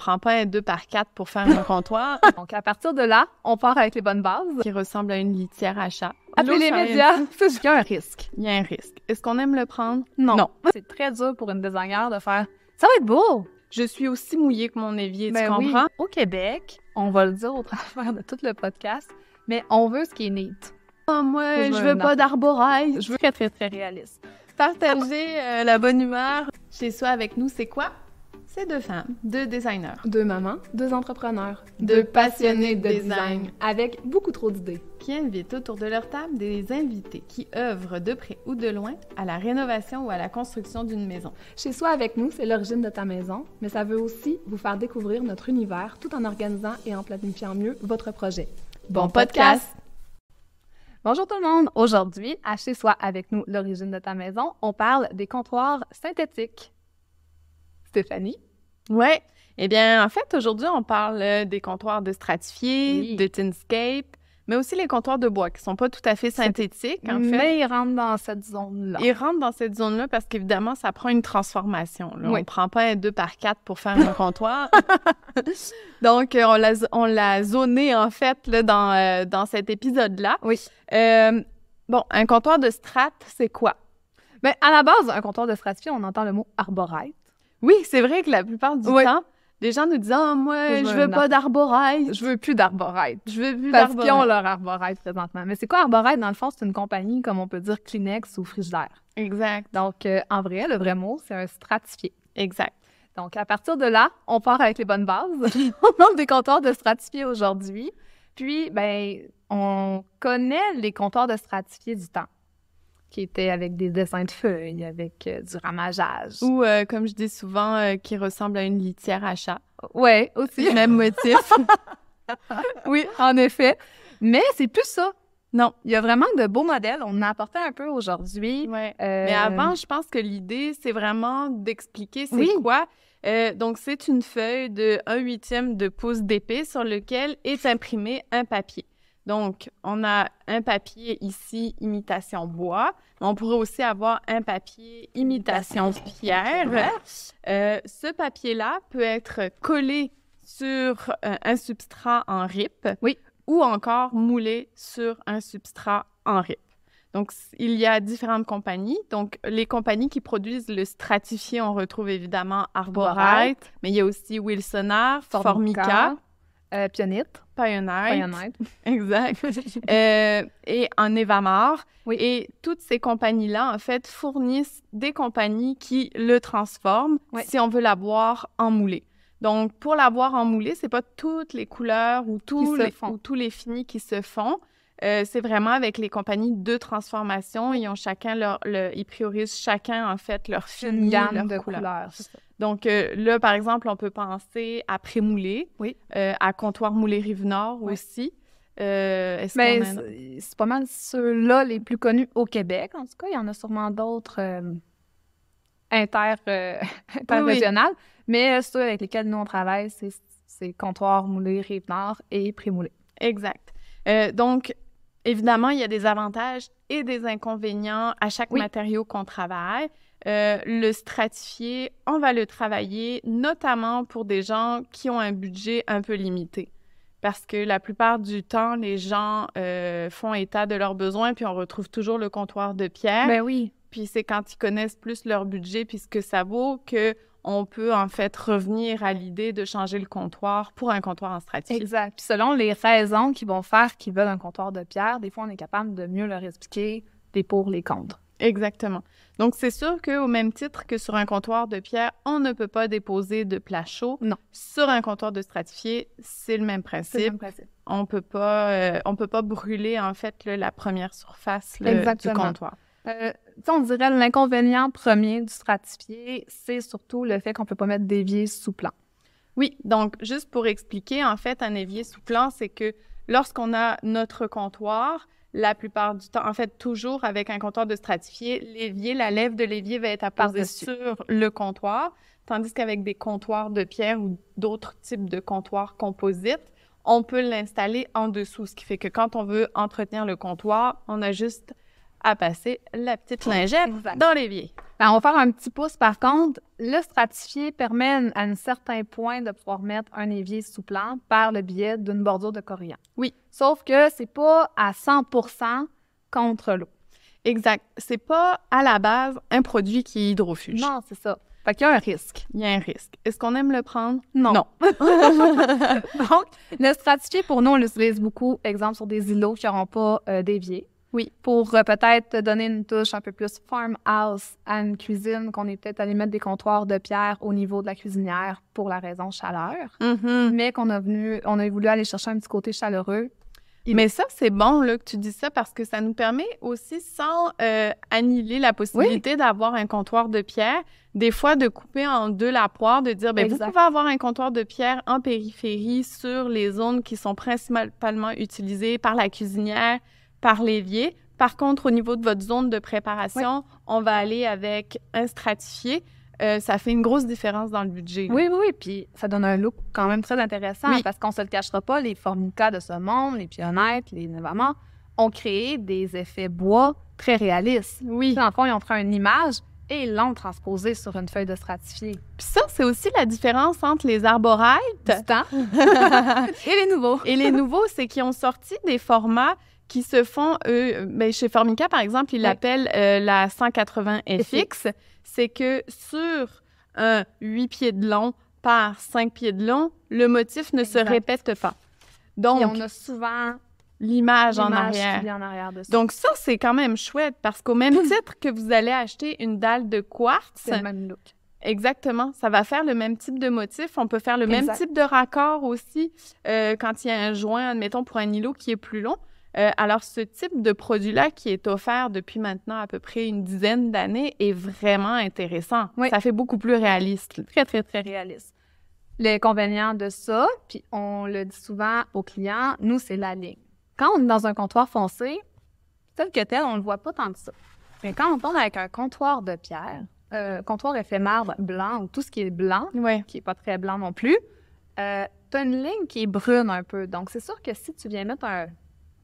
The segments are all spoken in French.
prend pas un 2 par 4 pour faire un comptoir. Donc, à partir de là, on part avec les bonnes bases. Qui ressemble à une litière à chat. Appelez les médias. Il y a un risque. Il y a un risque. Est-ce qu'on aime le prendre? Non. C'est très dur pour une designer de faire ça va être beau. Je suis aussi mouillée que mon évier, tu ben comprends? Au Québec, on va le dire au travers de tout le podcast, mais on veut ce qui est neat. Ah, moi, je, veux, pas d'arborail. Je veux être très, très réaliste. Partager euh, la bonne humeur chez soi avec nous, c'est quoi? C'est deux femmes, deux designers, deux mamans, deux entrepreneurs, deux, passionnées passionnés de design, avec beaucoup trop d'idées, qui invitent autour de leur table des invités qui œuvrent de près ou de loin à la rénovation ou à la construction d'une maison. Chez soi avec nous, c'est l'origine de ta maison, mais ça veut aussi vous faire découvrir notre univers tout en organisant et en planifiant mieux votre projet. Bon, podcast. podcast. Bonjour tout le monde. Aujourd'hui, à chez soi avec nous, l'origine de ta maison, on parle des comptoirs synthétiques. Stéphanie. Ouais. Eh bien, en fait, aujourd'hui, on parle euh, des comptoirs de stratifiés, de tinscape, mais aussi les comptoirs de bois qui sont pas tout à fait synthétiques, en fait. Mais ils rentrent dans cette zone-là. Ils rentrent dans cette zone-là parce qu'évidemment, ça prend une transformation. On ne prend pas un 2 par 4 pour faire un comptoir. Donc, euh, on l'a, on l'a zoné, en fait, euh, dans, cet épisode-là. Oui. bon, un comptoir de strat, c'est quoi? Mais ben, à la base, un comptoir de stratifié, on entend le mot arborite. Oui, c'est vrai que la plupart du temps, les gens nous disent oh, moi, je, veux, pas d'arborite. Je veux plus d'arborite. Je veux plus Parce qu'ils ont leur arborite présentement. Mais c'est quoi arborite? Dans le fond, c'est une compagnie, comme on peut dire, Kleenex ou Frigidaire. Exact. Donc, euh, en vrai, le vrai mot, c'est un stratifié. Exact. Donc, à partir de là, on part avec les bonnes bases. on a des comptoirs de stratifié aujourd'hui. Puis, ben, on connaît les comptoirs de stratifié du temps qui était avec des dessins de feuilles, avec euh, du ramageage. Ou, euh, comme je dis souvent, euh, qui ressemble à une litière à chat. Ouais, aussi. Même motif. oui, en effet. Mais c'est plus ça. Non, il y a vraiment de beaux modèles. On en apportait un peu aujourd'hui. Mais avant, je pense que l'idée, c'est vraiment d'expliquer c'est quoi. donc, c'est une feuille de 1 huitième de pouce d'épée sur lequel est imprimé un papier. Donc, on a un papier ici, imitation bois. On pourrait aussi avoir un papier imitation pierre. Euh, ce papier-là peut être collé sur euh, un substrat en rip oui. ou encore moulé sur un substrat en rip. Donc, il y a différentes compagnies. Donc, les compagnies qui produisent le stratifié, on retrouve évidemment Arborite, mais il y a aussi Wilsonar, Formica Pionite, euh, Pionite. exact. Euh, et en Evamar. Oui. Et toutes ces compagnies-là, en fait, fournissent des compagnies qui le transforment si on veut la boire en moulé. Donc, pour la boire en moulé, c'est pas toutes les couleurs ou tous, ou tous les finis qui se font. Euh, c'est vraiment avec les compagnies de transformation. Ils ont chacun leur, ils priorisent chacun en fait leur fini, gamme de couleurs. Donc euh, là, par exemple, on peut penser à Prémoulé, oui. Euh, à Comptoir Moulé Rive Nord aussi. Euh, -ce Mais c'est pas mal ceux-là les plus connus au Québec. En tout cas, il y en a sûrement d'autres inter, interrégionales. Mais ceux avec lesquels nous on travaille, c'est Comptoir Moulé Rive Nord et Prémoulé. Exact. donc, Évidemment, il y a des avantages et des inconvénients à chaque matériau qu'on travaille. Euh, le stratifier, on va le travailler notamment pour des gens qui ont un budget un peu limité. Parce que la plupart du temps, les gens euh, font état de leurs besoins, puis on retrouve toujours le comptoir de pierre. Ben oui. Puis c'est quand ils connaissent plus leur budget, puis ce que ça vaut, que on peut en fait revenir à l'idée de changer le comptoir pour un comptoir en stratifié. Exact. Puis selon les raisons qui vont faire qu'ils veulent un comptoir de pierre, des fois on est capable de mieux leur expliquer des pour, les contre. Exactement. Donc c'est sûr qu'au même titre que sur un comptoir de pierre, on ne peut pas déposer de plat chaud. Non. Sur un comptoir de stratifié, c'est le même principe. Le même principe. On peut pas, euh, on peut pas brûler en fait la première surface du comptoir. Euh, on dirait l'inconvénient premier du stratifié, c'est surtout le fait qu'on ne peut pas mettre d'évier sous plan. Oui, donc juste pour expliquer, en fait, un évier sous plan, c'est que lorsqu'on a notre comptoir, la plupart du temps, en fait, toujours avec un comptoir de stratifié, l'évier, la lèvre de l'évier va être apposée sur le comptoir, tandis qu'avec des comptoirs de pierre ou d'autres types de comptoirs composites, on peut l'installer en dessous, ce qui fait que quand on veut entretenir le comptoir, on a juste à passer la petite lingette dans l'évier. Ben, on va faire un petit pouce. Par contre, le stratifié permet à un certain point de pouvoir mettre un évier sous plan par le biais d'une bordure de coriandre. Oui. Sauf que c'est pas à 100 contre l'eau. Exact. C'est pas à la base un produit qui est hydrofuge. Non, c'est ça. Fait y a un risque. Il y a un risque. Est-ce qu'on aime le prendre? Non. Donc, le stratifié, pour nous, on l'utilise beaucoup, exemple, sur des îlots qui n'auront pas euh, d'évier. Oui, pour euh, peut-être donner une touche un peu plus farmhouse à une cuisine, qu'on est peut-être allé mettre des comptoirs de pierre au niveau de la cuisinière pour la raison chaleur, mm-hmm. mais qu'on a venu, on a voulu aller chercher un petit côté chaleureux. mais ça, c'est bon là, que tu dis ça parce que ça nous permet aussi, sans euh, annuler la possibilité d'avoir un comptoir de pierre, des fois de couper en deux la poire, de dire, ben, vous pouvez avoir un comptoir de pierre en périphérie sur les zones qui sont principalement utilisées par la cuisinière par l'évier. Par contre, au niveau de votre zone de préparation, on va aller avec un stratifié. Euh, ça fait une grosse différence dans le budget. Oui, oui, oui. Puis ça donne un look quand même très intéressant parce qu'on ne se le cachera pas, les formica de ce monde, les pionnettes, les novamans, ont créé des effets bois très réalistes. Oui. Puis, on fond, ils ont pris une image et ils l'ont transposée sur une feuille de stratifié. Puis ça, c'est aussi la différence entre les arborites. Du temps. et les nouveaux. Et les nouveaux, c'est qu'ils ont sorti des formats qui se font, eux, ben, chez Formica, par exemple, ils l'appellent euh, la 180 FX. C'est que sur un 8 pieds de long par 5 pieds de long, le motif ne se répète pas. Donc, Et on a souvent l'image en arrière. Donc ça, c'est quand même chouette parce qu'au même titre que vous allez acheter une dalle de quartz, le même look. Exactement, ça va faire le même type de motif. On peut faire le même type de raccord aussi euh, quand il y a un joint, admettons, pour un îlot qui est plus long. Euh, alors, ce type de produit-là qui est offert depuis maintenant à peu près une dizaine d'années est vraiment intéressant. Ça fait beaucoup plus réaliste, très, très, très réaliste. L'inconvénient de ça, puis on le dit souvent aux clients, nous, c'est la ligne. Quand on est dans un comptoir foncé, tel que tel, on ne le voit pas tant que ça. Mais quand on tombe avec un comptoir de pierre, euh, comptoir marbre blanc, ou tout ce qui est blanc, qui n'est pas très blanc non plus, euh, tu as une ligne qui est brune un peu. Donc, c'est sûr que si tu viens mettre un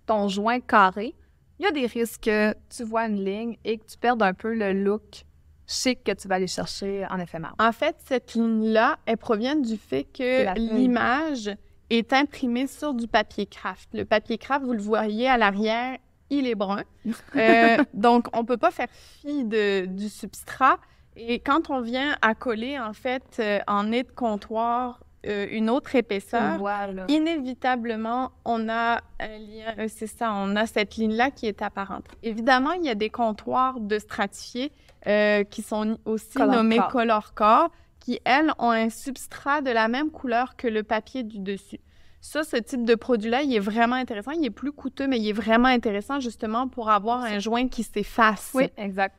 ton joint carré, il y a des risques que tu vois une ligne et que tu perdes un peu le look chic que tu vas aller chercher en effet éphémère. En fait, cette ligne-là, elle provient du fait que l'image est imprimée sur du papier craft. Le papier craft, vous le voyez à l'arrière, il est brun. Euh, donc, on ne peut pas faire fi de, du substrat. Et quand on vient à coller, en fait, euh, en nez de comptoir euh, une autre épaisseur, inévitablement, on a euh, c'est ça, on a cette ligne-là qui est apparente. Évidemment, il y a des comptoirs de stratifiés euh, qui sont aussi nommés color core qui, elles, ont un substrat de la même couleur que le papier du dessus. Ça, ce type de produit-là, il est vraiment intéressant. Il est plus coûteux, mais il est vraiment intéressant justement pour avoir un joint qui s'efface. Oui, exact.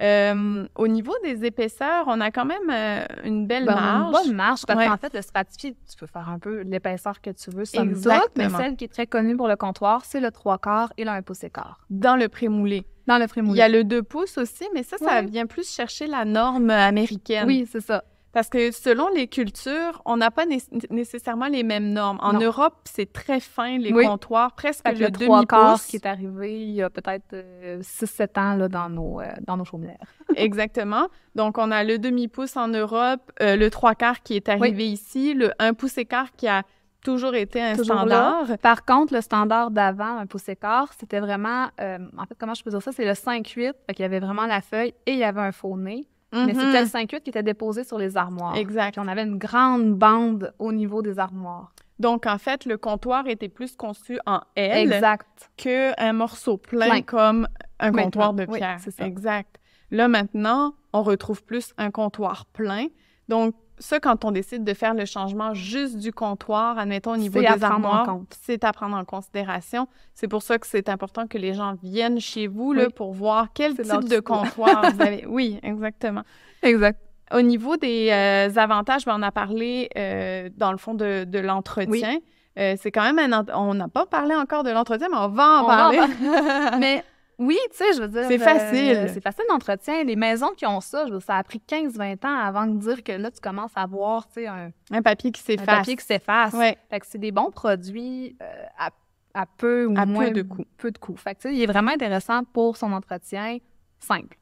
Euh, au niveau des épaisseurs, on a quand même euh, une belle ben, marge. Une bonne marge, parce qu'en fait, le stratifié, tu peux faire un peu l'épaisseur que tu veux, somme mais celle qui est très connue pour le comptoir, c'est le 3 quarts et le 1 pouce quart. Dans le prémoulé. Dans le prémoulé. Il y a le 2 pouces aussi, mais ça, ça vient plus chercher la norme américaine. Oui, c'est ça. Parce que selon les cultures, on n'a pas nécessairement les mêmes normes. En Europe, c'est très fin, les comptoirs, presque le, le demi-pouce. qui est arrivé il y a peut-être 6-7 euh, ans là, dans, nos, euh, dans nos chaumières. Exactement. Donc, on a le demi-pouce en Europe, euh, le trois quarts qui est arrivé ici, le un pouce écart qui a toujours été un standard. Par contre, le standard d'avant, un pouce écart, c'était vraiment, en fait, comment je peux dire ça, c'est le 5-8, il y avait vraiment la feuille et il y avait un faux nez. Mais c'était le 5-8 qui était déposé sur les armoires. Exact. on avait une grande bande au niveau des armoires. Donc, en fait, le comptoir était plus conçu en L exact. que un morceau plein, comme un comptoir de pierre. Exact. Là, maintenant, on retrouve plus un comptoir plein. Donc, ça, quand on décide de faire le changement juste du comptoir, admettons au niveau des armoires, c'est à prendre en considération. C'est pour ça que c'est important que les gens viennent chez vous là, pour voir quel type de comptoir vous avez. Oui, exactement. Exact. Au niveau des euh, avantages, ben, on a parlé euh, dans le fond de, l'entretien. Euh, c'est quand même un... On n'a pas parlé encore de l'entretien, mais on va en parler. mais oui, tu sais, je veux dire. C'est facile. c'est facile d'entretien. Les maisons qui ont ça, ça a pris 15-20 ans avant de dire que là, tu commences à voir, tu sais, un, un papier qui s'efface. Un papier qui s'efface. Fait que c'est des bons produits euh, à, peu ou à moins peu de coûts. Peu de coûts. Fait que, tu sais, il est vraiment intéressant pour son entretien simple.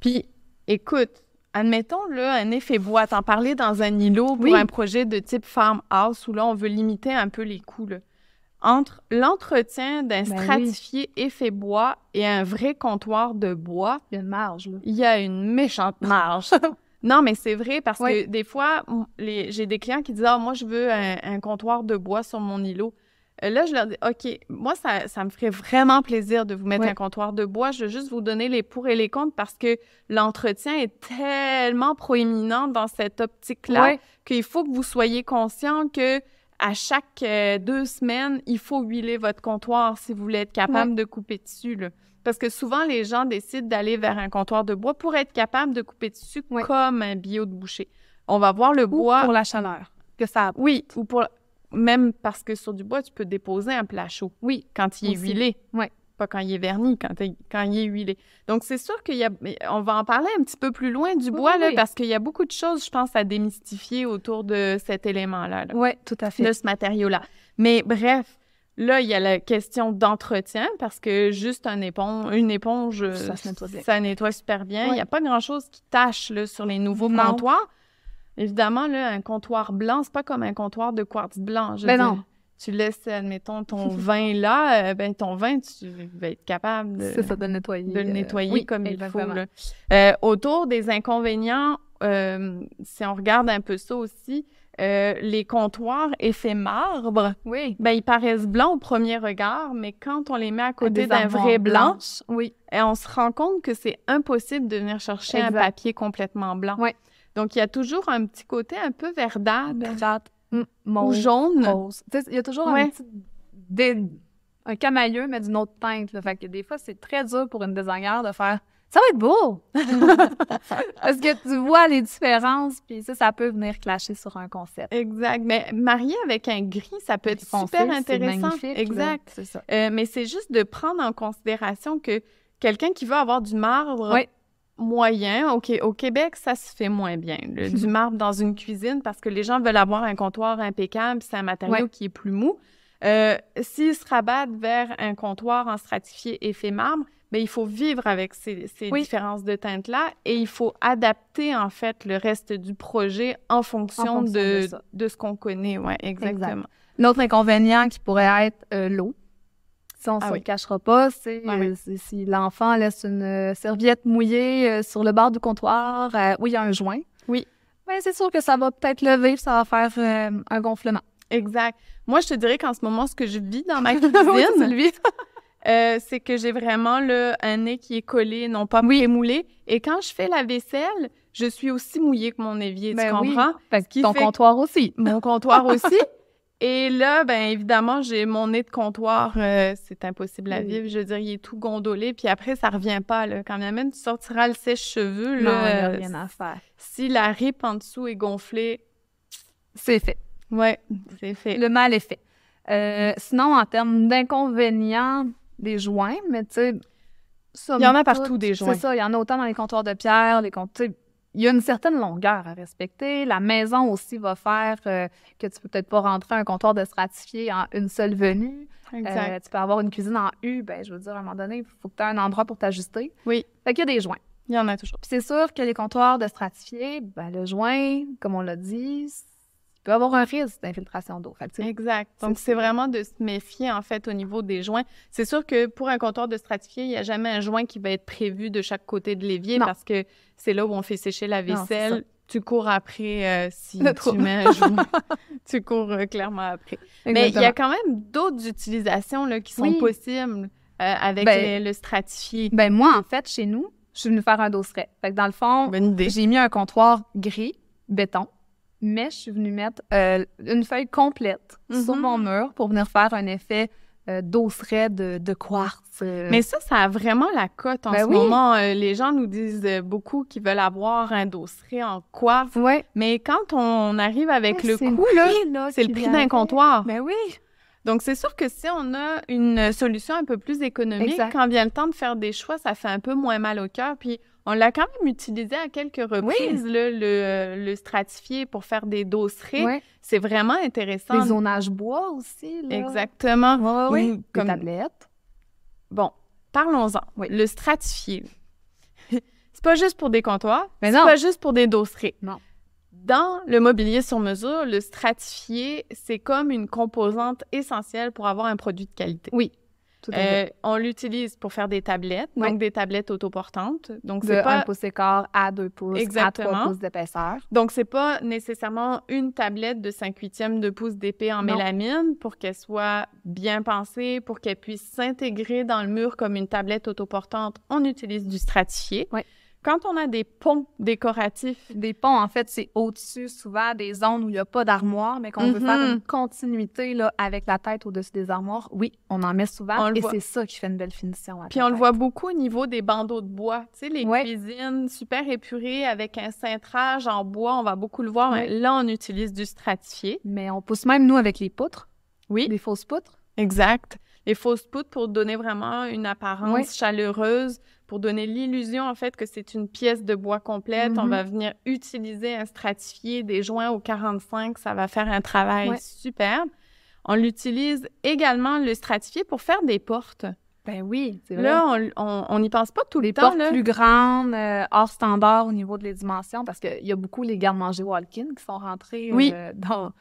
Puis, écoute, admettons, là, un effet bois. T'en parler dans un îlot ou un projet de type farmhouse où là, on veut limiter un peu les coûts, entre l'entretien d'un ben stratifié effet bois et un vrai comptoir de bois, il y a une marge. Là. Il y a une méchante marge. non, mais c'est vrai parce que des fois, j'ai des clients qui disent Ah, moi, je veux un, comptoir de bois sur mon îlot. Euh, là, je leur dis OK, moi, ça, me ferait vraiment plaisir de vous mettre un comptoir de bois. Je veux juste vous donner les pour et les contre parce que l'entretien est tellement proéminent dans cette optique-là qu'il faut que vous soyez conscient que à chaque euh, deux semaines, il faut huiler votre comptoir si vous voulez être capable de couper dessus. Parce que souvent, les gens décident d'aller vers un comptoir de bois pour être capable de couper dessus comme un bio de boucher. On va voir le bois. Pour la chaleur que ça Oui, ou pour. Même parce que sur du bois, tu peux déposer un plat chaud. Oui. Quand il est huilé. Oui quand il est verni, quand, il est huilé. Donc, c'est sûr qu'il y a. On va en parler un petit peu plus loin du bois, là, parce qu'il y a beaucoup de choses, je pense, à démystifier autour de cet élément-là. oui, tout à fait. De ce matériau-là. Mais bref, Là, il y a la question d'entretien parce que juste un éponge, une éponge, ça, nettoie, super bien. Il n'y a pas grand-chose qui tâche là, sur les nouveaux Évidemment, là, un comptoir blanc, c'est pas comme un comptoir de quartz blanc. Je Mais ben non tu laisses, admettons, ton vin là, euh, ben ton vin, tu vas être capable de, le nettoyer, euh, comme il faut. Euh, autour des inconvénients, si on regarde un peu ça aussi, les comptoirs effet marbre, oui. ben, ils paraissent blancs au premier regard, mais quand on les met à côté d'un vrai blanc, oui. et on se rend compte que c'est impossible de venir chercher un papier complètement blanc. Donc, il y a toujours un petit côté un peu verdâtre mon jaune. Il y a toujours un petit un camailleux, mais d'une autre teinte. Fait que des fois, c'est très dur pour une designer de faire ça va être beau! Parce que tu vois les différences, puis ça, ça peut venir clasher sur un concept. Exact. Mais marier avec un gris, ça peut être super intéressant. exact. Euh, mais c'est juste de prendre en considération que quelqu'un qui veut avoir du marbre moyen. au Québec, ça se fait moins bien. du marbre dans une cuisine parce que les gens veulent avoir un comptoir impeccable, c'est un matériau qui est plus mou. Euh, s'ils se rabattent vers un comptoir en stratifié effet marbre, mais ben, il faut vivre avec ces, différences de teintes-là et il faut adapter, en fait, le reste du projet en fonction, de, de, ce qu'on connaît. Oui, exactement. L'autre inconvénient qui pourrait être euh, l'eau on ne ah se le cachera pas. Euh, si, l'enfant laisse une euh, serviette mouillée euh, sur le bord du comptoir où il y a un joint, oui. mais ben, c'est sûr que ça va peut-être lever, ça va faire un gonflement. Exact. Moi, je te dirais qu'en ce moment, ce que je vis dans ma cuisine, c'est que j'ai vraiment le un nez qui est collé, non pas oui. moulé. Et quand je fais la vaisselle, je suis aussi mouillée que mon évier, tu ben comprends? que ton comptoir aussi. Mon comptoir aussi. Et là, ben évidemment, j'ai mon nez de comptoir, euh, c'est impossible à vivre. Je veux dire, il est tout gondolé, puis après, ça revient pas. Là. Quand même, tu sortiras le sèche-cheveux, là, a euh, rien à faire. Si la rip en dessous est gonflée, c'est fait. Ouais, c'est fait. Le mal est fait. Euh, sinon, en termes d'inconvénients, des joints, mais tu sais, il y en a partout des joints. C'est ça, il y en a autant dans les comptoirs de pierre, les comptoirs il y a une certaine longueur à respecter. La maison aussi va faire euh, que tu peux peut-être pas rentrer un comptoir de stratifié en une seule venue. Euh, tu peux avoir une cuisine en U. Ben, je veux dire, à un moment donné, il faut que tu aies un endroit pour t'ajuster. Oui. Fait qu'il y a des joints. Il y en a toujours. c'est sûr que les comptoirs de stratifié, ben, le joint, comme on l'a dit, peut avoir un risque d'infiltration d'eau. Exact. Donc, c'est vraiment de se méfier, en fait, au niveau des joints. C'est sûr que pour un comptoir de stratifié, il n'y a jamais un joint qui va être prévu de chaque côté de l'évier parce que c'est là où on fait sécher la vaisselle. tu cours après euh, si tu mets un joint. tu cours euh, clairement après. Mais il y a quand même d'autres utilisations là, qui sont possibles. Euh, avec ben le stratifié? Ben moi, en fait, chez nous, je suis venue faire un dosseret. Fait dans le fond, j'ai mis un comptoir gris, béton, mais je suis venue mettre euh, une feuille complète mm-hmm. sur mon mur pour venir faire un effet euh, d'osseret de, quartz. Euh. Mais ça, ça a vraiment la cote en ben ce moment. les gens nous disent beaucoup qu'ils veulent avoir un dosseret en quartz. Mais quand on arrive avec le coup, c'est le prix d'un comptoir. Mais ben oui. Donc, c'est sûr que si on a une solution un peu plus économique, quand vient le temps de faire des choix, ça fait un peu moins mal au cœur. Puis, on l'a quand même utilisé à quelques reprises, euh, le, stratifié pour faire des dosseries. C'est vraiment intéressant. Les zonages bois aussi. Là. Exactement. Oui, Comme... Les Bon, parlons-en. Le stratifié. c'est pas juste pour des comptoirs. Mais non. C'est pas juste pour des dosseries. Non. Dans le mobilier sur mesure, le stratifié, c'est comme une composante essentielle pour avoir un produit de qualité. Oui. Euh, on l'utilise pour faire des tablettes, donc des tablettes autoportantes. Donc, c'est pas... un pouce écart à 2 pouces, Exactement. à 3 pouces d'épaisseur. Donc, c'est pas nécessairement une tablette de 5 huitièmes de pouce d'épée en mélamine pour qu'elle soit bien pensée, pour qu'elle puisse s'intégrer dans le mur comme une tablette autoportante. On utilise du stratifié. Oui. Quand on a des ponts décoratifs. Des ponts, en fait, c'est au-dessus souvent des zones où il n'y a pas d'armoire, mais qu'on veut faire mm-hmm. une continuité là, avec la tête au-dessus des armoires. Oui, on en met souvent et c'est ça qui fait une belle finition. Puis on le voit beaucoup au niveau des bandeaux de bois. Tu sais, les cuisines super épurées avec un cintrage en bois, on va beaucoup le voir. Là, on utilise du stratifié. Mais on pousse même, nous, avec les poutres. Oui. Les fausses poutres. Exact les fausses poutres pour donner vraiment une apparence chaleureuse, pour donner l'illusion en fait que c'est une pièce de bois complète. On mhm. va venir utiliser un stratifié des joints au 45, ça va faire un travail superbe. On l'utilise également le stratifié pour faire des portes. Ben oui, c'est vrai. Là, on n'y pense pas tous les, portes là. plus grandes, euh, hors standard au niveau de les dimensions, parce qu'il y a beaucoup les gardes-manger walk-in qui sont rentrés euh, dans,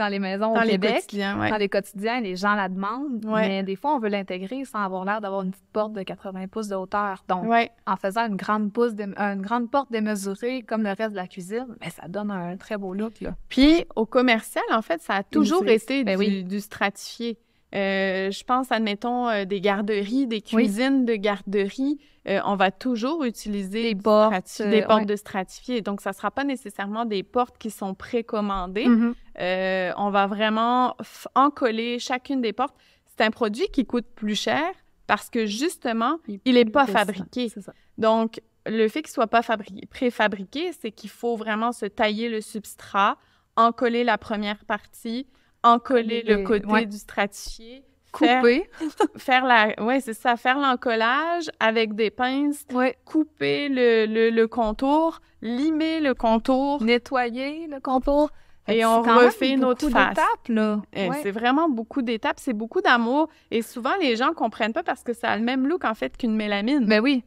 dans les maisons au les Québec. Dans les quotidiens, les gens la demandent. Mais des fois, on veut l'intégrer sans avoir l'air d'avoir une petite porte de 80 pouces de hauteur. Donc, en faisant une grande, euh, une grande porte démesurée comme le reste de la cuisine, mais ben, ça donne un très beau look. Puis, au commercial, en fait, ça a toujours été ben du, du stratifié. Euh, je pense, admettons, euh, des garderies, des cuisines de garderies, euh, on va toujours utiliser des portes, des portes de stratifié Donc, ça ne sera pas nécessairement des portes qui sont précommandées. Mm-hmm. on va vraiment encoller chacune des portes. C'est un produit qui coûte plus cher parce que justement, il n'est pas fabriqué. Donc, le fait qu'il ne soit pas préfabriqué, c'est qu'il faut vraiment se tailler le substrat, en coller la première partie, encoller le côté du stratifié. Couper. Faire, la, ouais, c'est ça, faire l'encollage avec des pinces, couper le, le, contour, limer le contour, nettoyer le contour. Et on refait notre face. Ouais. C'est vraiment beaucoup d'étapes, c'est beaucoup d'amour. Et souvent, les gens ne comprennent pas parce que ça a le même look, en fait, qu'une mélamine. Mais ben oui.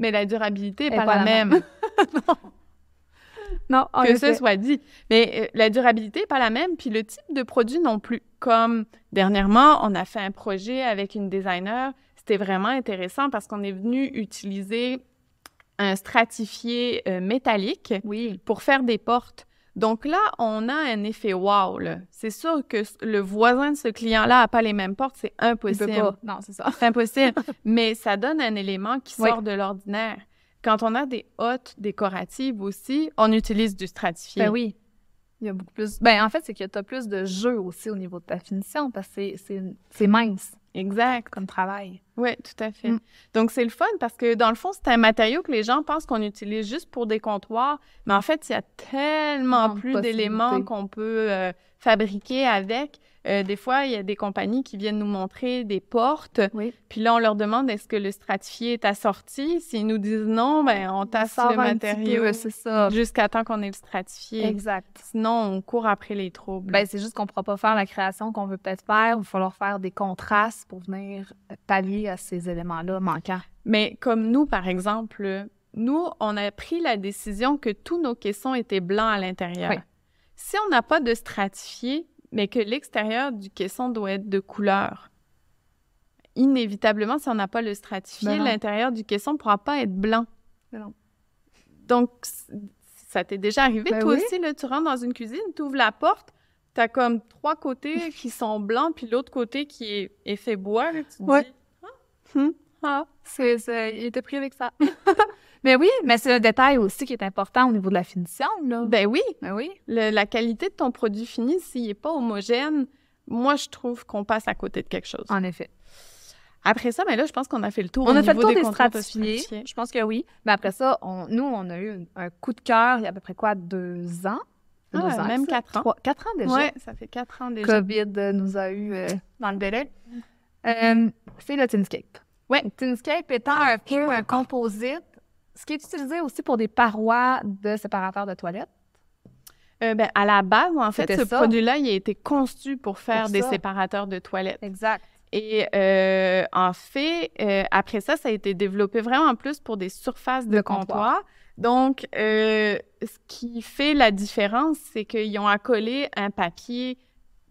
Mais la durabilité n'est pas, la même. non, que ce soit dit. Mais euh, la durabilité n'est pas la même, puis le type de produit non plus. Comme dernièrement, on a fait un projet avec une designer. C'était vraiment intéressant parce qu'on est venu utiliser un stratifié euh, métallique oui. pour faire des portes. Donc là, on a un effet wow. C'est sûr que le voisin de ce client-là n'a pas les mêmes portes, c'est impossible. Non, c'est ça. C'est impossible. Mais ça donne un élément qui sort de l'ordinaire. Quand on a des hôtes décoratives aussi, on utilise du stratifié. Ben oui. Il y a beaucoup plus. Ben, en fait, c'est que tu as plus de jeu aussi au niveau de ta finition parce que c'est mince. Exact. Comme travail. Oui, tout à fait. Mm. Donc, c'est le fun parce que dans le fond, c'est un matériau que les gens pensent qu'on utilise juste pour des comptoirs, mais en fait, il y a tellement plus d'éléments qu'on peut euh, fabriquer avec. Euh, des fois, il y a des compagnies qui viennent nous montrer des portes. Puis là, on leur demande est-ce que le stratifié est assorti. S'ils nous disent non, ben on tasse le matériau jusqu'à temps qu'on ait le stratifié. Exact. Sinon, on court après les troubles. Ben, c'est juste qu'on ne pourra pas faire la création qu'on veut peut-être faire. Il va falloir faire des contrastes pour venir pallier à ces éléments-là manquants. Mais comme nous, par exemple, nous, on a pris la décision que tous nos caissons étaient blancs à l'intérieur. Si on n'a pas de stratifié, mais que l'extérieur du caisson doit être de couleur. Inévitablement, si on n'a pas le stratifié, ben l'intérieur du caisson ne pourra pas être blanc. Ben Donc, ça t'est déjà arrivé, ben toi aussi, là, tu rentres dans une cuisine, tu ouvres la porte, tu as comme trois côtés qui sont blancs, puis l'autre côté qui est fait bois, hmm. Ah, c'est, il était pris avec ça. mais ben oui, mais c'est un détail aussi qui est important au niveau de la finition. Là. Ben oui, ben oui. la qualité de ton produit fini, s'il n'est pas homogène, moi, je trouve qu'on passe à côté de quelque chose. En effet. Après ça, mais ben là, je pense qu'on a fait le tour. On a fait le tour des, des Je pense que oui. Mais après ça, nous, on a eu un, coup de cœur il y a à peu près quoi, deux ans? Ah, deux ans même quatre ans. quatre ans déjà. Oui, ça fait quatre ans déjà. COVID euh, nous a eu euh, dans le délai. Euh, c'est le Tinscape. Oui, Tinscape étant un ah, un composite, ce qui est utilisé aussi pour des parois de séparateurs de toilettes. Euh, ben, à la base, en fait, ce produit-là, il a été conçu pour faire des séparateurs de toilettes. Exact. Et euh, en fait, euh, après ça, ça a été développé vraiment en plus pour des surfaces de, comptoir. Donc, ce qui fait la différence, c'est qu'ils ont accolé un papier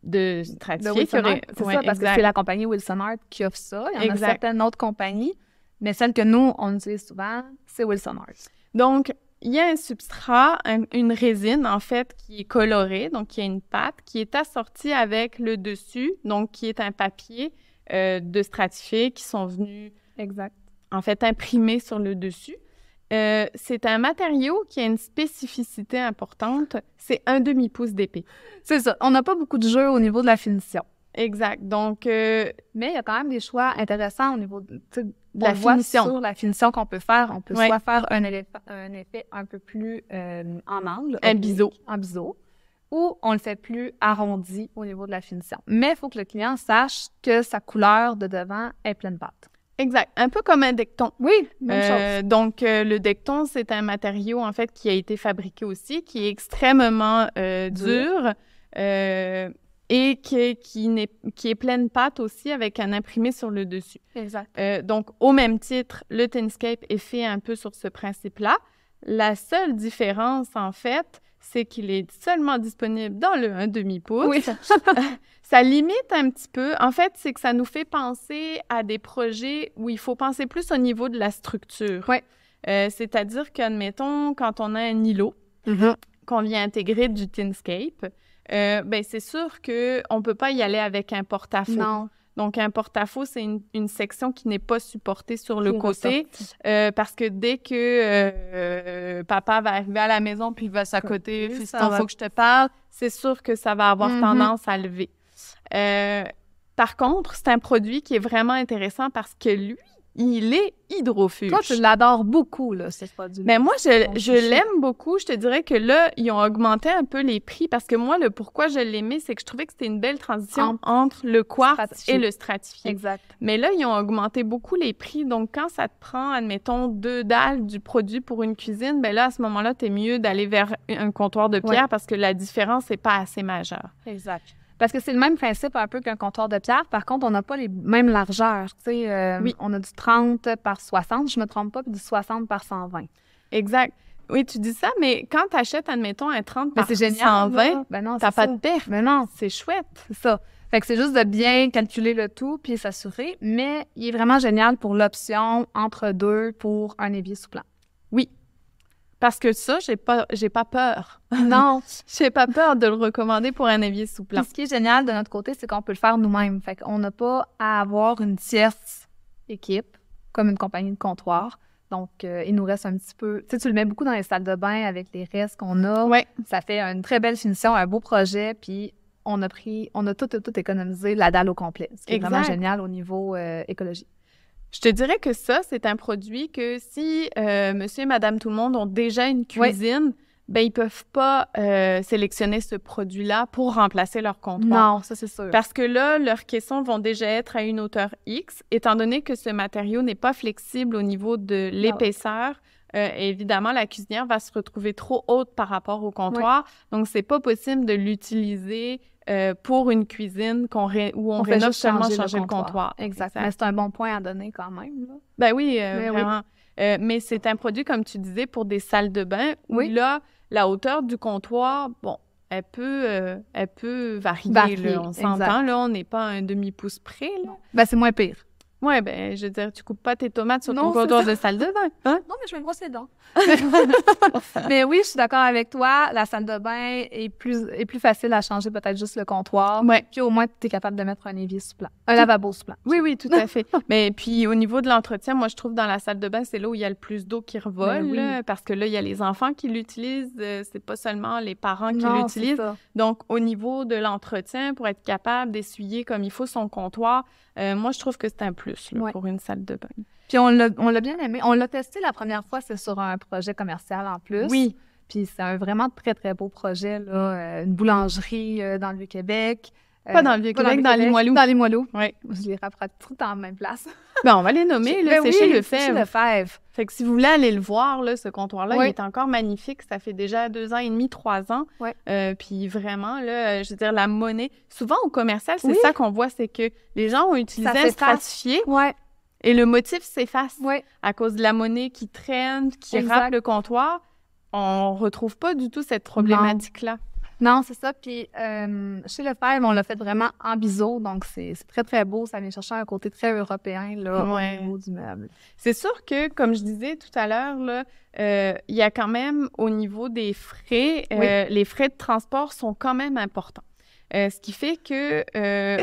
de stratifier. C'est ça, parce que c'est la compagnie Wilson Art qui offre ça. Il y en a certaines autres compagnies, mais celle que nous, on utilise souvent, c'est Wilson Art. Donc, il y a un substrat, une résine en fait, qui est colorée, donc qui a une pâte, qui est assortie avec le dessus, donc qui est un papier euh, de stratifié qui sont venus exact. en fait imprimer sur le dessus. Euh, c'est un matériau qui a une spécificité importante. C'est un demi-pouce d'épée. C'est ça. On n'a pas beaucoup de jeu au niveau de la finition. Exact. Donc, euh, mais il y a quand même des choix intéressants au niveau de, la finition. Sur la finition qu'on peut faire, on peut soit faire un, effet un peu plus euh, en angle, un biseau, un biseau, ou on le fait plus arrondi au niveau de la finition. Mais il faut que le client sache que sa couleur de devant est pleine pâte. Exact. Un peu comme un decton. Oui, même euh, chose. Donc, euh, le decton, c'est un matériau, en fait, qui a été fabriqué aussi, qui est extrêmement euh, dur et qui, est, pleine pâte aussi avec un imprimé sur le dessus. Exact. donc, au même titre, le Tenscape est fait un peu sur ce principe-là. La seule différence, en fait, c'est qu'il est seulement disponible dans le 1 demi-pouce. Oui. ça limite un petit peu. En fait, c'est que ça nous fait penser à des projets où il faut penser plus au niveau de la structure. Oui. Euh, c'est-à-dire qu'admettons, quand on a un îlot mm-hmm. qu'on vient intégrer du Tinscape, euh, ben c'est sûr qu'on ne peut pas y aller avec un porte-à-faux. Donc, un porte-à-faux, c'est une, section qui n'est pas supportée sur le côté euh, parce que dès que euh, papa va arriver à la maison puis il va s'accoter, « il faut que je te parle », c'est sûr que ça va avoir mm-hmm. tendance à lever. Euh, par contre, c'est un produit qui est vraiment intéressant parce que lui, il est hydrofuge. Toi, tu l'adores beaucoup, là, Mais moi, je, l'aime beaucoup. Je te dirais que là, ils ont augmenté un peu les prix parce que moi, le pourquoi je l'aimais, c'est que je trouvais que c'était une belle transition entre, le quartz et le stratifié. Exact. Mais là, ils ont augmenté beaucoup les prix. Donc, quand ça te prend, admettons, deux dalles du produit pour une cuisine, ben là, à ce moment-là, t'es mieux d'aller vers un comptoir de pierre parce que la différence n'est pas assez majeure. Exact. Parce que c'est le même principe un peu qu'un comptoir de pierre. Par contre, on n'a pas les mêmes largeurs. Euh, oui. On a du 30 par 60, je ne me trompe pas, puis du 60 par 120. Exact. Oui, tu dis ça, mais quand tu achètes, admettons, un 30 par 120, ben non, t'as pas de perte. Mais ben non, c'est chouette. C'est ça. Fait que c'est juste de bien calculer le tout puis s'assurer. Mais il est vraiment génial pour l'option entre deux pour un évier sous plan. Parce que ça, j'ai pas, j'ai pas peur. Non, j'ai pas peur de le recommander pour un évier sous plan. Ce qui est génial de notre côté, c'est qu'on peut le faire nous-mêmes. Fait qu'on n'a pas à avoir une tierce équipe comme une compagnie de comptoir. Donc, euh, il nous reste un petit peu. Tu sais, tu le mets beaucoup dans les salles de bain avec les restes qu'on a. Oui. Ça fait une très belle finition, un beau projet. Puis, on a pris, on a tout, tout, économisé la dalle au complet. Ce qui est vraiment génial au niveau euh, écologique. Je te dirais que ça, c'est un produit que si euh, monsieur et madame tout le monde ont déjà une cuisine, ben ils peuvent pas euh, sélectionner ce produit-là pour remplacer leur comptoir. Non, ça c'est sûr. Parce que là, leurs caissons vont déjà être à une hauteur X, étant donné que ce matériau n'est pas flexible au niveau de l'épaisseur. Euh, évidemment, la cuisinière va se retrouver trop haute par rapport au comptoir, Donc, donc c'est pas possible de l'utiliser euh, pour une cuisine qu'on où on, on rénove seulement changer, le comptoir. Exactement. Mais c'est un bon point à donner quand même. Là. Ben oui, ben vraiment. Euh, mais c'est un produit, comme tu disais, pour des salles de bain où oui. là, la hauteur du comptoir, bon, elle peut, euh, elle peut varier, là, on s'entend. Là, on n'est pas un demi-pouce près. Ben, c'est moins pire. Ouais, ben, je veux dire, tu coupes pas tes tomates sur ton comptoir de salle de bain. Hein? Non, mais je me brosse les dents. mais oui, je suis d'accord avec toi. La salle de bain est plus, est plus facile à changer, peut-être juste le comptoir. Puis au moins, tu es capable de mettre un évier sous plan, un lavabo sous plan. Oui, oui, tout à fait. mais puis au niveau de l'entretien, moi, je trouve dans la salle de bain, c'est là où il y a le plus d'eau qui ben revole, parce que là, il y a les enfants qui l'utilisent. Euh, c'est pas seulement les parents qui l'utilisent. Donc, au niveau de l'entretien, pour être capable d'essuyer comme il faut son comptoir, euh, moi, je trouve que c'est un plus pour une salle de bain. Puis on l'a bien aimé. On l'a testé la première fois, c'est sur un projet commercial en plus. Oui. Puis c'est un vraiment très, très beau projet, là, euh, une boulangerie euh, dans le Québec. Euh, pas dans le Vieux-Québec, dans, les moelleux. Dans les Moileaux, Oui. Je les rapproche tout en même place. ben, on va les nommer, le ben le c'est oui, chez le Fait que si vous voulez aller le voir, là, ce comptoir-là, il est encore magnifique. Ça fait déjà deux ans et demi, trois ans. Oui. Euh, puis vraiment, là, euh, je veux dire, la monnaie. Souvent, au commercial, c'est ça qu'on voit, c'est que les gens ont utilisé un stratifié. Ouais. Et le motif s'efface. Ouais. À cause de la monnaie qui traîne, qui le comptoir. On retrouve pas du tout cette problématique-là. Non, c'est ça. Puis euh, chez chez Lefebvre, on l'a fait vraiment en biseau, donc c'est très, très beau. Ça vient chercher un côté très européen là, au niveau du meuble. C'est sûr que, comme je disais tout à l'heure, euh, il y a quand même au niveau des frais, euh, les frais de transport sont quand même importants. ce qui fait que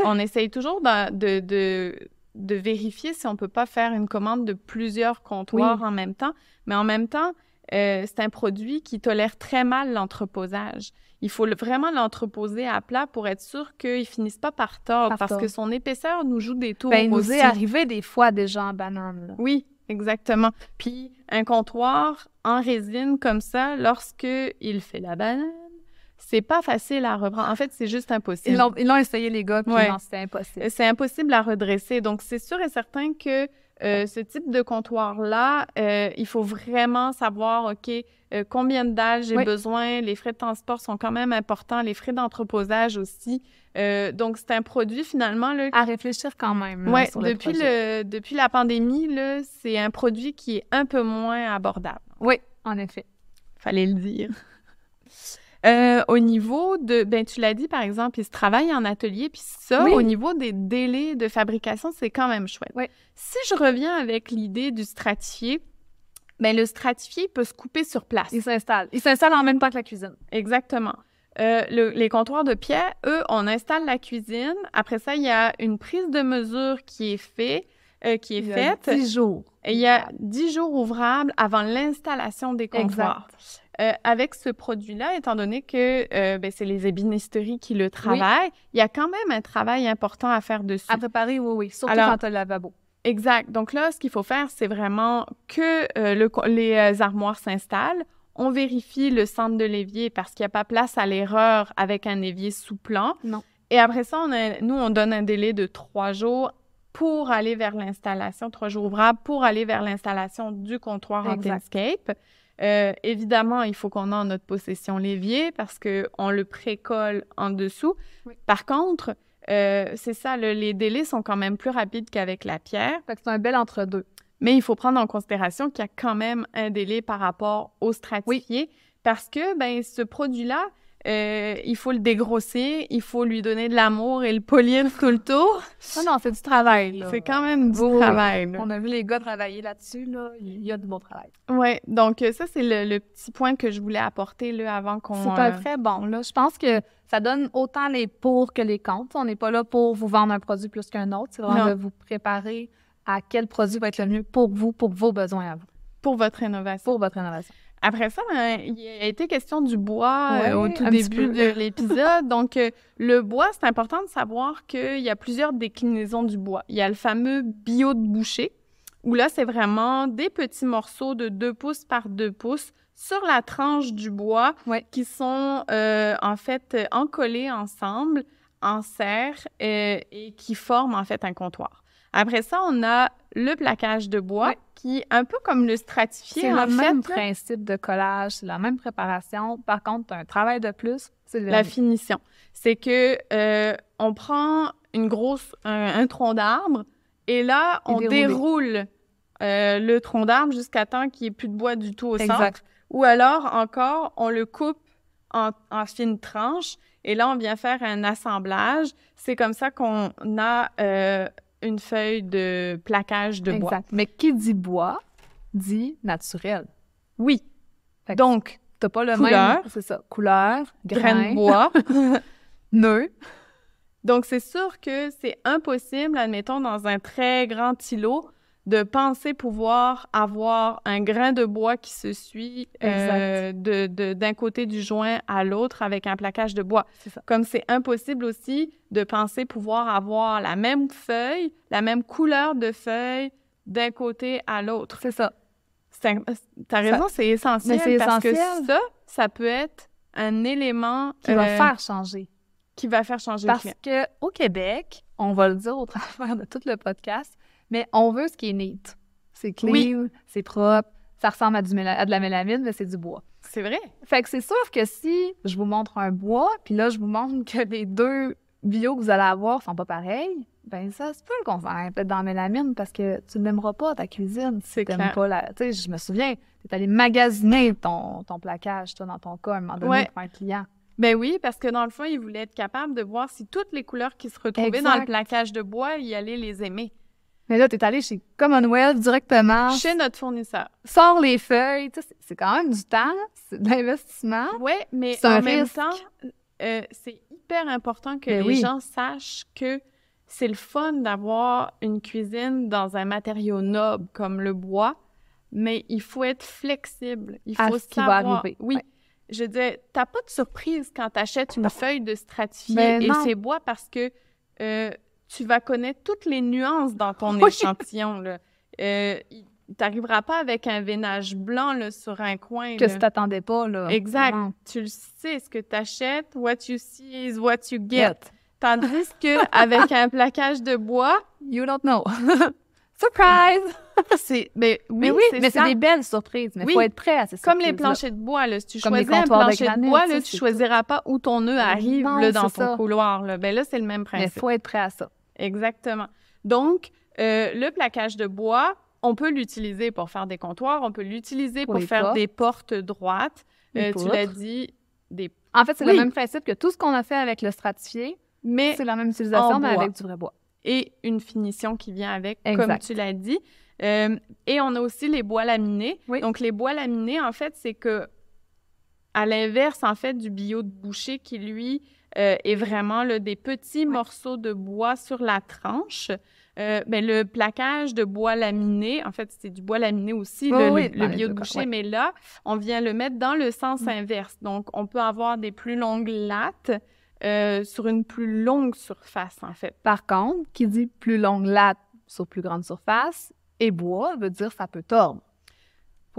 on essaye toujours de, de, vérifier si on ne peut pas faire une commande de plusieurs comptoirs en même temps. Mais en même temps, c'est un produit qui tolère très mal l'entreposage il faut vraiment l'entreposer à plat pour être sûr qu'il ne finisse pas par tort, parce que son épaisseur nous joue des tours. Ben, il nous est arrivé des fois déjà en banane. Oui, exactement. Puis un comptoir en résine comme ça, lorsque il fait la banane, c'est pas facile à reprendre. En fait, c'est juste impossible. Ils l'ont essayé, les gars, puis c'était impossible. Euh, c'est impossible à redresser. Donc, c'est sûr et certain que euh, ce type de comptoir-là, euh, il faut vraiment savoir, OK, euh, combien de dalles j'ai besoin. Les frais de transport sont quand même importants, les frais d'entreposage aussi. Euh, donc, c'est un produit finalement... à réfléchir quand même. Oui, depuis, le, depuis la pandémie, c'est un produit qui est un peu moins abordable. Oui, en effet. Fallait le dire. Euh, au niveau de, ben tu l'as dit par exemple, il se travaille en atelier, puis ça, au niveau des délais de fabrication, c'est quand même chouette. Si je reviens avec l'idée du stratifié, mais ben, le stratifié peut se couper sur place. Il s'installe. Il s'installe en même temps que la cuisine. Exactement. Euh, le, les comptoirs de pied, eux, on installe la cuisine. Après ça, il y a une prise de mesure qui est faite. Euh, qui est il y faite. A 10 jours. Et il y a 10 jours ouvrables avant l'installation des comptoirs. Exact. Euh, avec ce produit-là, étant donné que euh, ben, c'est les ébénisteries qui le travaillent, il y a quand même un travail important à faire dessus. À préparer, oui, oui, surtout Alors, quand tu as le lavabo. Exact. Donc là, ce qu'il faut faire, c'est vraiment que euh, les euh, armoires s'installent. On vérifie le centre de l'évier parce qu'il n'y a pas place à l'erreur avec un évier sous plan. Non. Et après ça, nous, on donne un délai de trois jours pour aller vers l'installation, trois jours ouvrables pour aller vers l'installation du comptoir Exact. Euh, évidemment, il faut qu'on ait en notre possession l'évier parce qu'on le précolle en dessous. Par contre, euh, c'est ça, les délais sont quand même plus rapides qu'avec la pierre. parce que c'est un bel entre-deux. Mais il faut prendre en considération qu'il y a quand même un délai par rapport au stratifié parce que ben, ce produit-là, euh, il faut le dégrosser, il faut lui donner de l'amour et le polir tout le tour. Non, ah non, c'est du travail. C'est quand même du beau. travail. On a vu les gars travailler là-dessus, là. il y a du bon travail. Oui, donc euh, ça, c'est le, petit point que je voulais apporter là, avant qu'on... C'est pas euh, très bon. Là. Je pense que ça donne autant les pour que les contre. On n'est pas là pour vous vendre un produit plus qu'un autre. C'est vraiment de vous préparer à quel produit va être le mieux pour vous, pour vos besoins à vous. Pour votre innovation. Pour votre rénovation. Après ça, ben, il a été question du bois euh, au tout début de l'épisode. Donc, euh, le bois, c'est important de savoir qu'il y a plusieurs déclinaisons du bois. Il y a le fameux bio de boucher, où là, c'est vraiment des petits morceaux de 2 pouces par 2 pouces sur la tranche du bois qui sont euh, en fait encollés ensemble en serre et qui forment en fait un comptoir. Après ça, on a le plaquage de bois qui, un peu comme le stratifié, c'est le même principe de collage, c'est la même préparation. Par contre, un travail de plus, c'est la finition. C'est que euh, on prend une grosse, un, tronc d'arbre et là, on déroule euh, le tronc d'arbre jusqu'à temps qu'il n'y ait plus de bois du tout au centre. Ou alors, encore, on le coupe en, en fines tranches et là, on vient faire un assemblage. C'est comme ça qu'on a euh, une feuille de plaquage de bois. Mais qui dit bois dit naturel. Oui. Donc, Donc, t'as pas le couleur, même. C'est ça. Couleur, grain, de bois, nœud. Donc, c'est sûr que c'est impossible, admettons, dans un très grand îlot, de penser pouvoir avoir un grain de bois qui se suit euh, d'un côté du joint à l'autre avec un plaquage de bois. Comme c'est impossible aussi de penser pouvoir avoir la même feuille, la même couleur de feuille d'un côté à l'autre. C'est ça. T'as raison, c'est essentiel, parce que ça, ça peut être un élément qui va euh, faire changer. Qui va faire changer. Parce qu'au Québec, on va le dire au travers de tout le podcast, mais on veut ce qui est neat. C'est clean, c'est propre, ça ressemble à, de la mélamine, mais c'est du bois. C'est vrai. Fait que c'est sûr que si je vous montre un bois, puis là, je vous montre que les deux bio que vous allez avoir sont pas pareils, ben ça c'est peut le confort. peut-être dans la mélamine parce que tu n'aimeras pas ta cuisine. C'est clair. je me souviens, tu es allé magasiner ton, plaquage, toi, dans ton cas, à un moment donné, pour un client. Ben oui, parce que dans le fond, il voulait être capable de voir si toutes les couleurs qui se retrouvaient dans le plaquage de bois, il allait les aimer. Mais là, t'es allé chez Commonwealth directement. Chez notre fournisseur. Sors les feuilles. C'est quand même du temps, c'est de l'investissement. Oui, mais en même temps, euh, c'est hyper important que ben les gens sachent que c'est le fun d'avoir une cuisine dans un matériau noble comme le bois, mais il faut être flexible. Il faut à ce qui Va arriver. Oui. Je Je disais, t'as pas de surprise quand t'achètes une feuille de stratifié ben et c'est bois parce que euh, tu vas connaître toutes les nuances dans ton échantillon. Là. Euh, pas avec un veinage blanc là, sur un coin. Que tu t'attendais pas, là. Exact. Tu le sais, ce que tu achètes, what you see is what you get. Tandis qu'avec avec un plaquage de bois, you don't know. Surprise! Ben mais, oui, mais c'est des belles surprises, mais il faut être prêt à ces Comme les planchers de bois, là, si tu choisis un plancher de, bois, tu choisiras pas où ton nœud arrive dans ton couloir. Là. Ben là, c'est le même principe. Mais il faut être prêt à ça. Exactement. Donc, euh, le plaquage de bois, on peut l'utiliser pour faire des comptoirs, on peut l'utiliser pour, faire des portes droites. Euh, tu l'as dit, des... En fait, c'est le même principe que tout ce qu'on a fait avec le stratifié, mais c'est la même utilisation, mais avec du vrai bois. Et une finition qui vient avec, comme tu l'as dit. Euh, et on a aussi les bois laminés. Oui. Donc, les bois laminés, en fait, c'est que, à l'inverse, en fait, du bio de boucher qui, lui, euh, et vraiment là, des petits morceaux de bois sur la tranche. Euh, ben, le plaquage de bois laminé, en fait, c'est du bois laminé aussi, le, bio de boucher, mais là, on vient le mettre dans le sens mm. inverse. Donc, on peut avoir des plus longues lattes euh, sur une plus longue surface, en fait. Par contre, qui dit plus longue latte sur plus grande surface et bois veut dire ça peut tordre.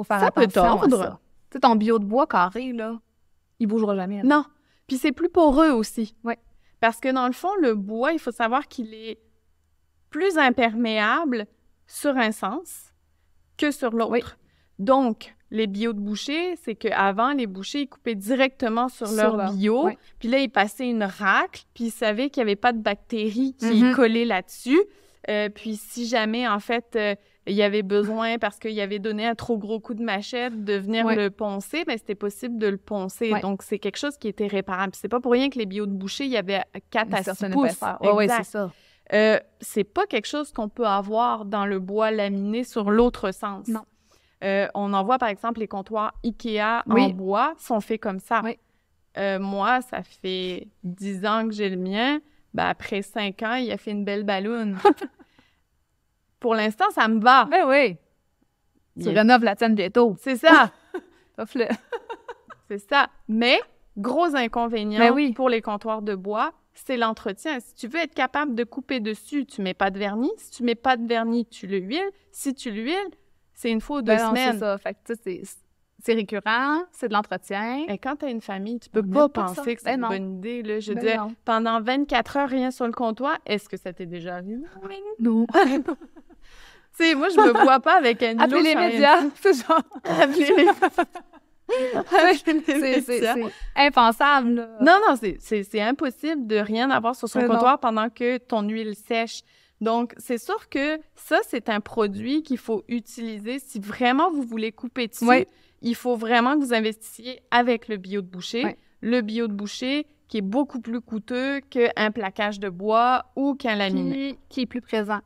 faire ça peut tordre. C'est sais, ton bio de bois carré, là, il bougera jamais. Non. Puis c'est plus poreux aussi. Oui. Parce que dans le fond, le bois, il faut savoir qu'il est plus imperméable sur un sens que sur l'autre. Donc, les bio de boucher, c'est qu'avant, les bouchers, ils coupaient directement sur, leur, bio. Puis là, ils passaient une racle, puis ils savaient qu'il n'y avait pas de bactéries qui mm-hmm. collaient là-dessus. Euh, puis si jamais, en fait, euh, il y avait besoin parce qu'il y avait donné un trop gros coup de machette de venir le poncer, mais c'était possible de le poncer. Donc c'est quelque chose qui était réparable. C'est pas pour rien que les bio de boucher, il y avait quatre à pouces. oui, c'est ça. Euh, c'est pas quelque chose qu'on peut avoir dans le bois laminé sur l'autre sens. Non. Euh, on en voit par exemple les comptoirs Ikea en bois sont faits comme ça. Euh, moi, ça fait dix ans que j'ai le mien. Ben, après cinq ans, il a fait une belle balloune. pour l'instant, ça me va. Ben oui. Tu rénoves la tienne bientôt. C'est ça. c'est ça. Mais, gros inconvénient ben pour les comptoirs de bois, c'est l'entretien. Si tu veux être capable de couper dessus, tu mets pas de vernis. Si tu mets pas de vernis, tu le huiles. Si tu l'huiles, c'est une fois ou deux ben semaines. ça. c'est récurrent, c'est de l'entretien. Et quand tu as une famille, tu peux pas penser que c'est ben une bonne idée. Je pendant 24 heures, rien sur le comptoir, est-ce que ça t'est déjà arrivé? Non. sais, moi, je me vois pas avec un Appelez les médias, c'est genre. Appelez les c'est impensable. Non, non, c'est impossible de rien avoir sur son comptoir pendant que ton huile sèche. Donc, c'est sûr que ça, c'est un produit qu'il faut utiliser si vraiment vous voulez couper dessus. Oui. Il faut vraiment que vous investissiez avec le bio de boucher. Le bio de boucher qui est beaucoup plus coûteux qu'un plaquage de bois ou qu'un laminé. qui est plus présent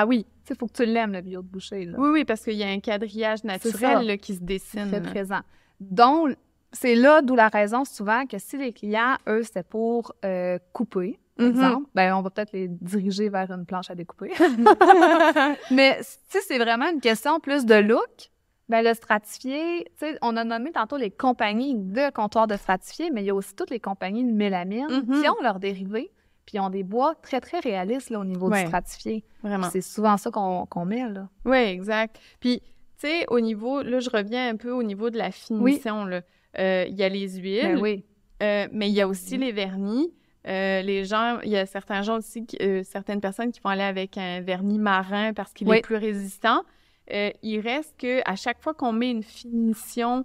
ah oui. Il faut que tu l'aimes, le bio de boucher. Oui, oui, parce qu'il y a un quadrillage naturel qui se dessine. C'est présent. Donc, c'est là d'où la raison souvent que si les clients, eux, c'est pour euh, couper, par mhm. exemple, ben, on va peut-être les diriger vers une planche à découper. Mais si c'est vraiment une question plus de look, ben, le stratifié, on a nommé tantôt les compagnies de comptoirs de stratifié, mais il y a aussi toutes les compagnies de mélamine mhm. qui ont leurs dérivés. Puis ils ont des bois très, très réalistes là, au niveau du stratifié. Vraiment. C'est souvent ça qu'on met. là. Oui, exact. Puis, tu sais, au niveau, là, je reviens un peu au niveau de la finition. Euh, il y a les huiles, ben euh, mais il y a aussi les vernis. Euh, les gens, il y a certains gens aussi, certaines personnes qui vont aller avec un vernis marin parce qu'il est plus résistant. il reste que à chaque fois qu'on met une finition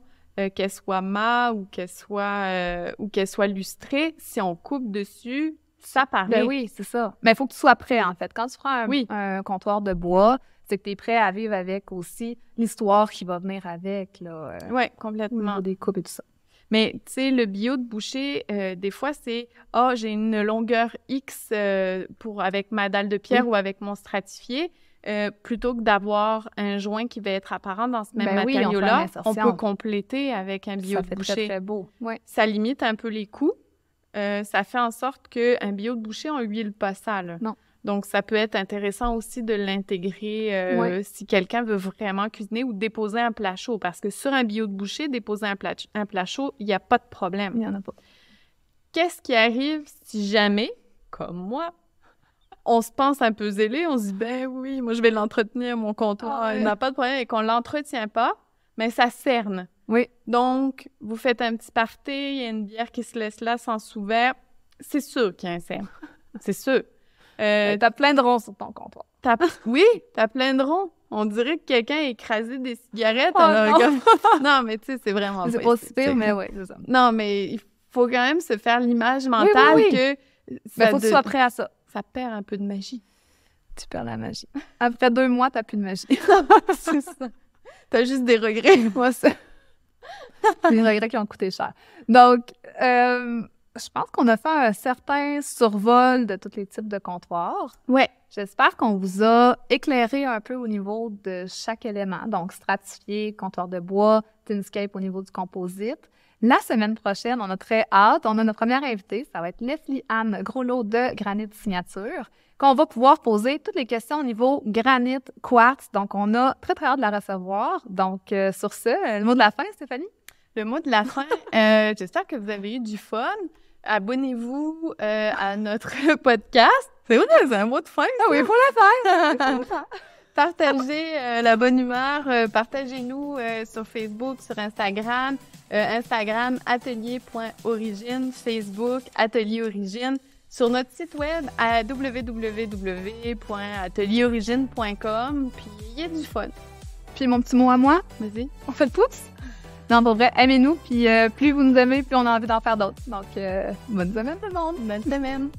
qu'elle soit mâle ou qu'elle soit ou qu'elle soit lustrée, si on coupe dessus, ça paraît. Ben oui, c'est ça. Mais il faut que tu sois prêt, en fait. Quand tu prends un, un comptoir de bois, c'est que tu es prêt à vivre avec aussi l'histoire qui va venir avec. là. Euh, oui, complètement. Des coupes et tout ça. Mais tu sais, le bio de boucher, euh, des fois, c'est Ah, oh, j'ai une longueur X euh, pour avec ma dalle de pierre ou avec mon stratifié. Euh, plutôt que d'avoir un joint qui va être apparent dans ce même ben matériau-là, on, peut compléter avec un bio de fait boucher. Très, très beau. Ouais. Ça limite un peu les coûts, euh, ça fait en sorte qu'un bio de boucher, en huile pas ça. Non. Donc, ça peut être intéressant aussi de l'intégrer euh, si quelqu'un veut vraiment cuisiner ou déposer un plat chaud. Parce que sur un bio de boucher, déposer un plat, chaud, il n'y a pas de problème. Il n'y en a pas. Qu'est-ce qui arrive si jamais, comme moi, on se pense un peu zélé, on se dit, ben oui, moi je vais l'entretenir, mon comptoir, ah il n'a pas de problème, et qu'on l'entretient pas, mais ça cerne. Oui, donc vous faites un petit party, il y a une bière qui se laisse là sans sous C'est sûr qu'il y a un C'est sûr. Euh, ben, t'as plein de ronds sur ton comptoir. T'as... Oui, t'as plein de ronds. On dirait que quelqu'un a écrasé des cigarettes. Oh, non. mais tu sais, c'est vraiment C'est pas mais oui, Non, mais il faut quand même se faire l'image mentale que... Il ben, faut que tu sois prêt à ça. Ça perd un peu de magie. Tu perds la magie. Après deux mois, t'as plus de magie. c'est ça. T'as juste des regrets. Moi, ça... les regrets qui ont coûté cher. Donc, euh, je pense qu'on a fait un certain survol de tous les types de comptoirs. Oui. J'espère qu'on vous a éclairé un peu au niveau de chaque élément, donc stratifié, comptoir de bois, tinscape au niveau du composite. La semaine prochaine, on a très hâte, on a notre première invitée, ça va être Leslie Anne Groslo de Granit Signature, qu'on va pouvoir poser toutes les questions au niveau granit, quartz. Donc, on a très très hâte de la recevoir. Donc, euh, sur ce, le mot de la fin, Stéphanie? le mot de la fin. Euh, j'espère que vous avez eu du fun. Abonnez-vous euh, à notre podcast. C'est vous c'est un mot de fin. Ah oui, il faut la faire. partagez euh, la bonne humeur. Partagez-nous sur Facebook, sur Instagram. Instagram, atelier.origine. Facebook, atelier origine. Sur notre site web à www.atelierorigine.com. Puis il y a du fun. Puis mon petit mot à moi, vas-y. On fait le pouce? Non, pour vrai, aimez-nous, puis euh, plus vous nous aimez, plus on a envie d'en faire d'autres. Donc, euh, bonne semaine tout le monde. Bonne semaine.